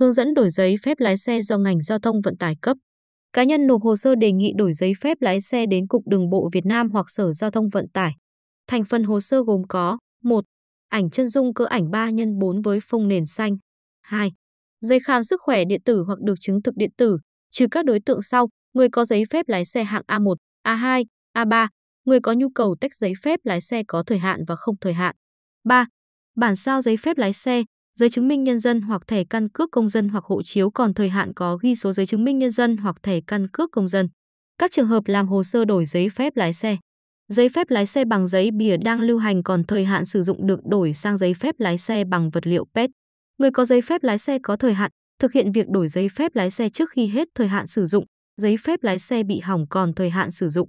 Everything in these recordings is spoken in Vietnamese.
hướng dẫn đổi giấy phép lái xe do ngành giao thông vận tải cấp. Cá nhân nộp hồ sơ đề nghị đổi giấy phép lái xe đến Cục Đường bộ Việt Nam hoặc Sở Giao thông Vận tải. Thành phần hồ sơ gồm có: 1. Ảnh chân dung cỡ ảnh 3 x 4 với phông nền xanh. 2. Giấy khám sức khỏe điện tử hoặc được chứng thực điện tử, trừ các đối tượng sau: người có giấy phép lái xe hạng A1, A2, A3, người có nhu cầu tách giấy phép lái xe có thời hạn và không thời hạn. 3. Bản sao giấy phép lái xe, giấy chứng minh nhân dân hoặc thẻ căn cước công dân hoặc hộ chiếu còn thời hạn có ghi số giấy chứng minh nhân dân hoặc thẻ căn cước công dân. Các trường hợp làm hồ sơ đổi giấy phép lái xe. Giấy phép lái xe bằng giấy bìa đang lưu hành còn thời hạn sử dụng được đổi sang giấy phép lái xe bằng vật liệu PET. Người có giấy phép lái xe có thời hạn thực hiện việc đổi giấy phép lái xe trước khi hết thời hạn sử dụng, giấy phép lái xe bị hỏng còn thời hạn sử dụng.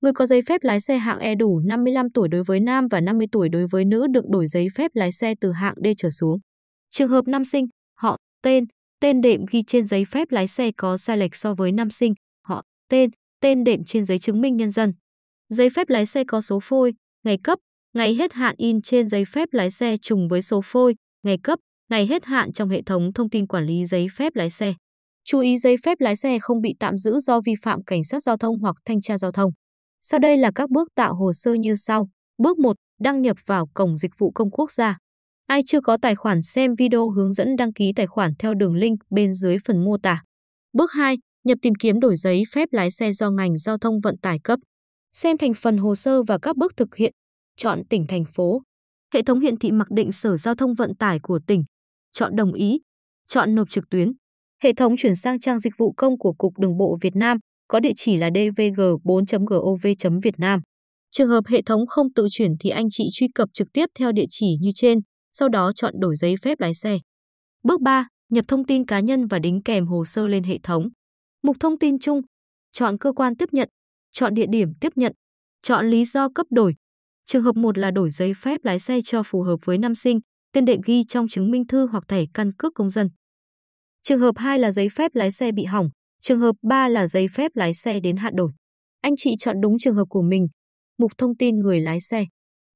Người có giấy phép lái xe hạng E đủ 55 tuổi đối với nam và 50 tuổi đối với nữ được đổi giấy phép lái xe từ hạng D trở xuống. Trường hợp năm sinh, họ, tên, tên đệm ghi trên giấy phép lái xe có sai lệch so với năm sinh, họ, tên, tên đệm trên giấy chứng minh nhân dân. Giấy phép lái xe có số phôi, ngày cấp, ngày hết hạn in trên giấy phép lái xe trùng với số phôi, ngày cấp, ngày hết hạn trong hệ thống thông tin quản lý giấy phép lái xe. Chú ý giấy phép lái xe không bị tạm giữ do vi phạm cảnh sát giao thông hoặc thanh tra giao thông. Sau đây là các bước tạo hồ sơ như sau. Bước 1. Đăng nhập vào Cổng Dịch vụ Công Quốc gia. Ai chưa có tài khoản xem video hướng dẫn đăng ký tài khoản theo đường link bên dưới phần mô tả. Bước 2. Nhập tìm kiếm đổi giấy phép lái xe do ngành giao thông vận tải cấp. Xem thành phần hồ sơ và các bước thực hiện. Chọn tỉnh thành phố. Hệ thống hiển thị mặc định Sở Giao thông Vận tải của tỉnh. Chọn đồng ý. Chọn nộp trực tuyến. Hệ thống chuyển sang trang dịch vụ công của Cục Đường bộ Việt Nam có địa chỉ là dvg 4 gov vn Trường hợp hệ thống không tự chuyển thì anh chị truy cập trực tiếp theo địa chỉ như trên sau đó chọn đổi giấy phép lái xe. Bước 3. Nhập thông tin cá nhân và đính kèm hồ sơ lên hệ thống. Mục thông tin chung, chọn cơ quan tiếp nhận, chọn địa điểm tiếp nhận, chọn lý do cấp đổi. Trường hợp 1 là đổi giấy phép lái xe cho phù hợp với năm sinh, tên đệm ghi trong chứng minh thư hoặc thẻ căn cước công dân. Trường hợp 2 là giấy phép lái xe bị hỏng, trường hợp 3 là giấy phép lái xe đến hạn đổi. Anh chị chọn đúng trường hợp của mình, mục thông tin người lái xe,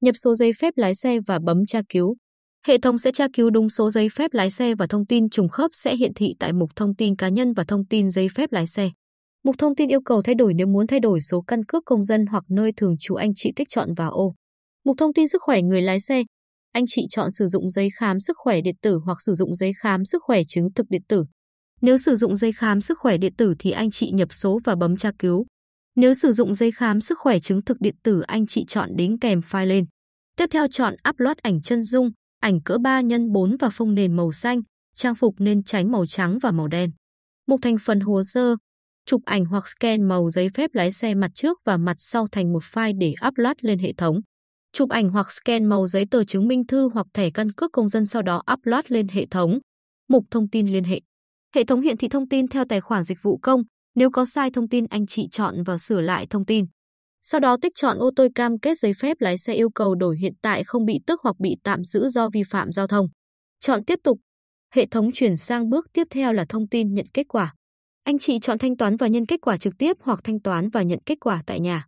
nhập số giấy phép lái xe và bấm tra cứu. Hệ thống sẽ tra cứu đúng số giấy phép lái xe và thông tin trùng khớp sẽ hiện thị tại mục thông tin cá nhân và thông tin giấy phép lái xe. Mục thông tin yêu cầu thay đổi nếu muốn thay đổi số căn cước công dân hoặc nơi thường trú anh chị tích chọn vào ô. Mục thông tin sức khỏe người lái xe. Anh chị chọn sử dụng giấy khám sức khỏe điện tử hoặc sử dụng giấy khám sức khỏe chứng thực điện tử. Nếu sử dụng giấy khám sức khỏe điện tử thì anh chị nhập số và bấm tra cứu. Nếu sử dụng giấy khám sức khỏe chứng thực điện tử anh chị chọn đính kèm file lên. Tiếp theo chọn upload ảnh chân dung, ảnh cỡ 3 x 4 và phông nền màu xanh, trang phục nên tránh màu trắng và màu đen. Mục thành phần hồ sơ, chụp ảnh hoặc scan màu giấy phép lái xe mặt trước và mặt sau thành một file để upload lên hệ thống. Chụp ảnh hoặc scan màu giấy tờ chứng minh thư hoặc thẻ căn cước công dân sau đó upload lên hệ thống. Mục thông tin liên hệ. Hệ thống hiển thị thông tin theo tài khoản dịch vụ công, nếu có sai thông tin anh chị chọn và sửa lại thông tin. Sau đó tích chọn ô tô cam kết giấy phép lái xe yêu cầu đổi hiện tại không bị tước hoặc bị tạm giữ do vi phạm giao thông. Chọn tiếp tục. Hệ thống chuyển sang bước tiếp theo là thông tin nhận kết quả. Anh chị chọn thanh toán và nhân kết quả trực tiếp hoặc thanh toán và nhận kết quả tại nhà.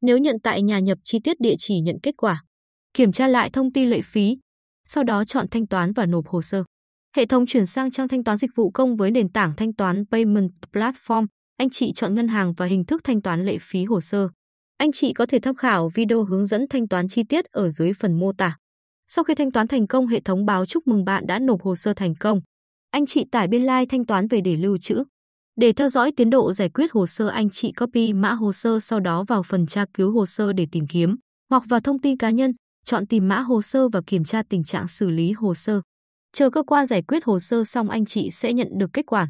Nếu nhận tại nhà nhập chi tiết địa chỉ nhận kết quả. Kiểm tra lại thông tin lệ phí. Sau đó chọn thanh toán và nộp hồ sơ. Hệ thống chuyển sang trang thanh toán dịch vụ công với nền tảng thanh toán Payment Platform. Anh chị chọn ngân hàng và hình thức thanh toán lệ phí hồ sơ anh chị có thể tham khảo video hướng dẫn thanh toán chi tiết ở dưới phần mô tả. Sau khi thanh toán thành công, hệ thống báo chúc mừng bạn đã nộp hồ sơ thành công. Anh chị tải biên lai like thanh toán về để lưu trữ. Để theo dõi tiến độ giải quyết hồ sơ, anh chị copy mã hồ sơ sau đó vào phần tra cứu hồ sơ để tìm kiếm, hoặc vào thông tin cá nhân, chọn tìm mã hồ sơ và kiểm tra tình trạng xử lý hồ sơ. Chờ cơ quan giải quyết hồ sơ xong anh chị sẽ nhận được kết quả.